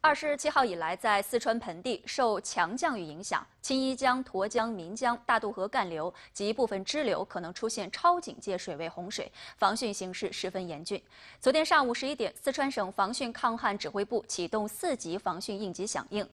二十七号以来，在四川盆地受强降雨影响，青衣江、沱江、岷江、大渡河干流及部分支流可能出现超警戒水位洪水，防汛形势十分严峻。昨天上午十一点，四川省防汛抗旱指挥部启动四级防汛应急响应。